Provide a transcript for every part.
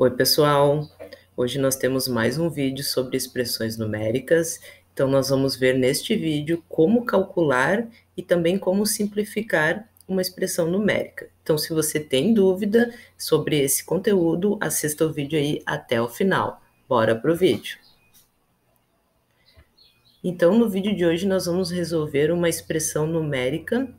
Oi, pessoal! Hoje nós temos mais um vídeo sobre expressões numéricas. Então, nós vamos ver neste vídeo como calcular e também como simplificar uma expressão numérica. Então, se você tem dúvida sobre esse conteúdo, assista o vídeo aí até o final. Bora para o vídeo! Então, no vídeo de hoje, nós vamos resolver uma expressão numérica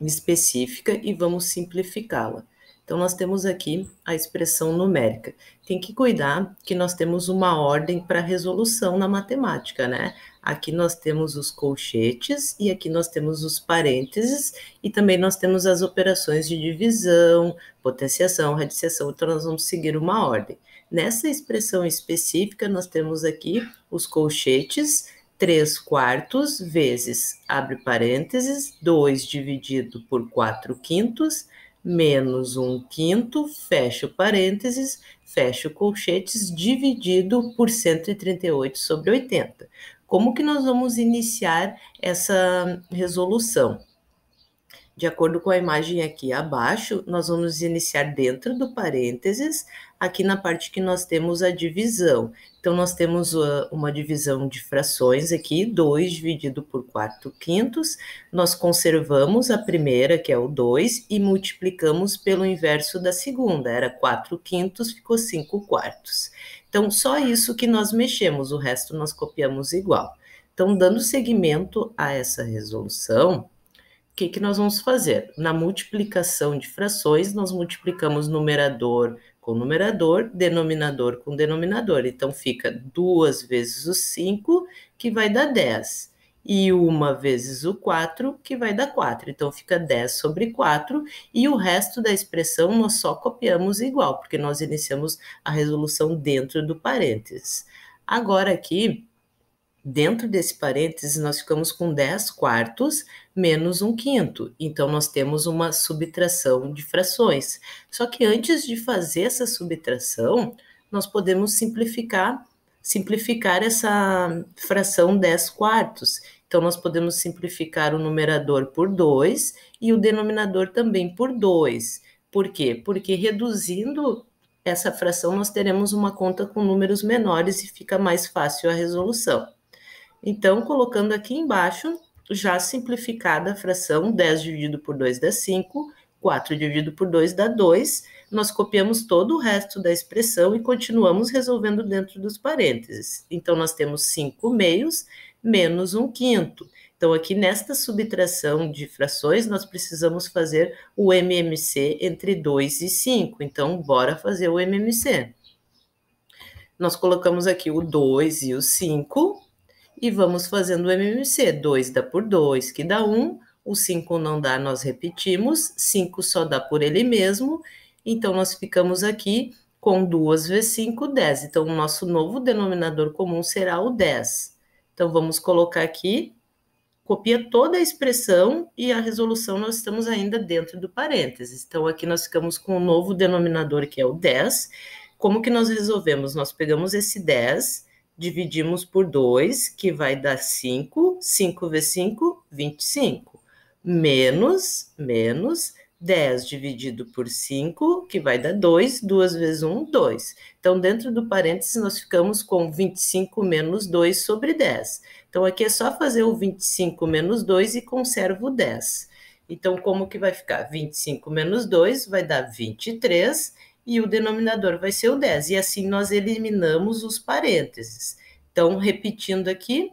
específica e vamos simplificá-la. Então, nós temos aqui a expressão numérica. Tem que cuidar que nós temos uma ordem para resolução na matemática, né? Aqui nós temos os colchetes e aqui nós temos os parênteses e também nós temos as operações de divisão, potenciação, radiciação. Então, nós vamos seguir uma ordem. Nessa expressão específica, nós temos aqui os colchetes, 3 quartos vezes, abre parênteses, 2 dividido por 4 quintos, menos um quinto, fecho parênteses, fecho colchetes, dividido por 138 sobre 80. Como que nós vamos iniciar essa resolução? De acordo com a imagem aqui abaixo, nós vamos iniciar dentro do parênteses, aqui na parte que nós temos a divisão. Então, nós temos uma divisão de frações aqui, 2 dividido por 4 quintos. Nós conservamos a primeira, que é o 2, e multiplicamos pelo inverso da segunda. Era 4 quintos, ficou 5 quartos. Então, só isso que nós mexemos, o resto nós copiamos igual. Então, dando seguimento a essa resolução, o que, que nós vamos fazer? Na multiplicação de frações, nós multiplicamos numerador com numerador, denominador com denominador. Então, fica 2 vezes o 5, que vai dar 10. E 1 vezes o 4, que vai dar 4. Então, fica 10 sobre 4. E o resto da expressão nós só copiamos igual, porque nós iniciamos a resolução dentro do parênteses. Agora, aqui, dentro desse parênteses, nós ficamos com 10 quartos menos um quinto. Então, nós temos uma subtração de frações. Só que antes de fazer essa subtração, nós podemos simplificar, simplificar essa fração 10 quartos. Então, nós podemos simplificar o numerador por 2 e o denominador também por 2. Por quê? Porque reduzindo essa fração, nós teremos uma conta com números menores e fica mais fácil a resolução. Então, colocando aqui embaixo, já simplificada a fração 10 dividido por 2 dá 5, 4 dividido por 2 dá 2. Nós copiamos todo o resto da expressão e continuamos resolvendo dentro dos parênteses. Então, nós temos 5 meios menos 1 quinto. Então, aqui nesta subtração de frações, nós precisamos fazer o MMC entre 2 e 5. Então, bora fazer o MMC. Nós colocamos aqui o 2 e o 5 e vamos fazendo o MMC. 2 dá por 2, que dá 1. Um. O 5 não dá, nós repetimos. 5 só dá por ele mesmo. Então, nós ficamos aqui com 2 vezes 5, 10. Então, o nosso novo denominador comum será o 10. Então, vamos colocar aqui, copia toda a expressão e a resolução nós estamos ainda dentro do parênteses. Então, aqui nós ficamos com o novo denominador, que é o 10. Como que nós resolvemos? Nós pegamos esse 10 dividimos por 2, que vai dar 5, 5 vezes 5, 25, menos, menos 10 dividido por 5, que vai dar 2, 2 vezes 1, 2. Então, dentro do parênteses, nós ficamos com 25 menos 2 sobre 10. Então, aqui é só fazer o 25 menos 2 e conservo 10. Então, como que vai ficar? 25 menos 2 vai dar 23, e o denominador vai ser o 10. E assim nós eliminamos os parênteses. Então, repetindo aqui,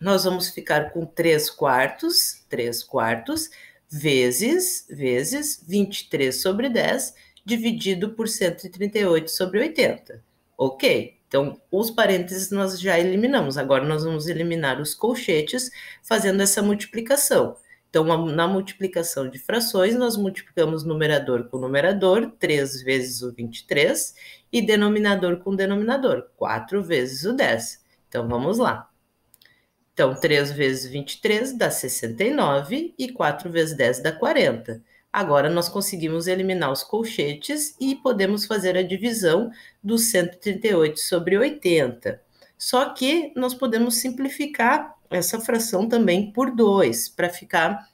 nós vamos ficar com 3 quartos, 3 quartos, vezes, vezes 23 sobre 10, dividido por 138 sobre 80. Ok, então os parênteses nós já eliminamos, agora nós vamos eliminar os colchetes fazendo essa multiplicação. Então, na multiplicação de frações, nós multiplicamos numerador com numerador, 3 vezes o 23, e denominador com denominador, 4 vezes o 10. Então, vamos lá. Então, 3 vezes 23 dá 69 e 4 vezes 10 dá 40. Agora, nós conseguimos eliminar os colchetes e podemos fazer a divisão dos 138 sobre 80. Só que nós podemos simplificar essa fração também por 2, para ficar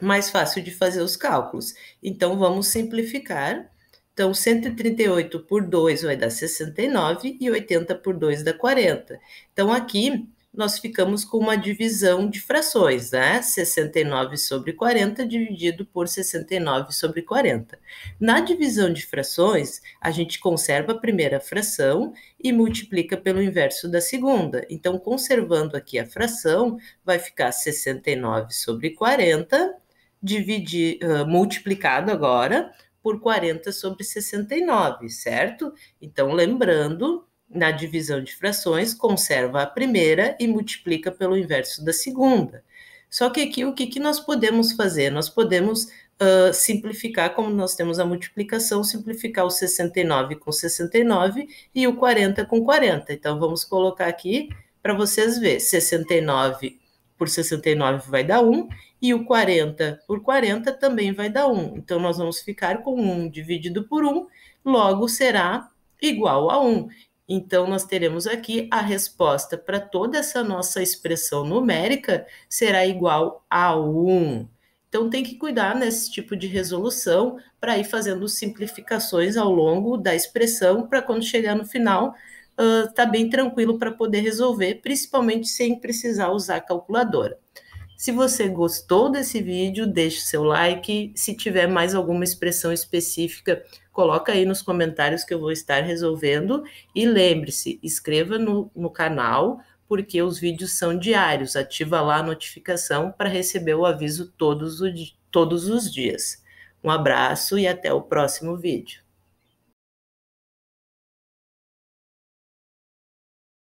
mais fácil de fazer os cálculos. Então, vamos simplificar. Então, 138 por 2 vai dar 69 e 80 por 2 dá 40. Então, aqui nós ficamos com uma divisão de frações, né? 69 sobre 40 dividido por 69 sobre 40. Na divisão de frações, a gente conserva a primeira fração e multiplica pelo inverso da segunda. Então, conservando aqui a fração, vai ficar 69 sobre 40 dividir, uh, multiplicado agora por 40 sobre 69, certo? Então, lembrando na divisão de frações, conserva a primeira e multiplica pelo inverso da segunda. Só que aqui o que, que nós podemos fazer? Nós podemos uh, simplificar, como nós temos a multiplicação, simplificar o 69 com 69 e o 40 com 40. Então vamos colocar aqui para vocês verem: 69 por 69 vai dar 1 e o 40 por 40 também vai dar 1. Então nós vamos ficar com 1 dividido por 1, logo será igual a 1. Então, nós teremos aqui a resposta para toda essa nossa expressão numérica será igual a 1. Então, tem que cuidar nesse tipo de resolução para ir fazendo simplificações ao longo da expressão, para quando chegar no final, está uh, bem tranquilo para poder resolver, principalmente sem precisar usar calculadora. Se você gostou desse vídeo, deixe seu like. Se tiver mais alguma expressão específica, coloca aí nos comentários que eu vou estar resolvendo. E lembre-se, inscreva no, no canal, porque os vídeos são diários. Ativa lá a notificação para receber o aviso todos, o, todos os dias. Um abraço e até o próximo vídeo.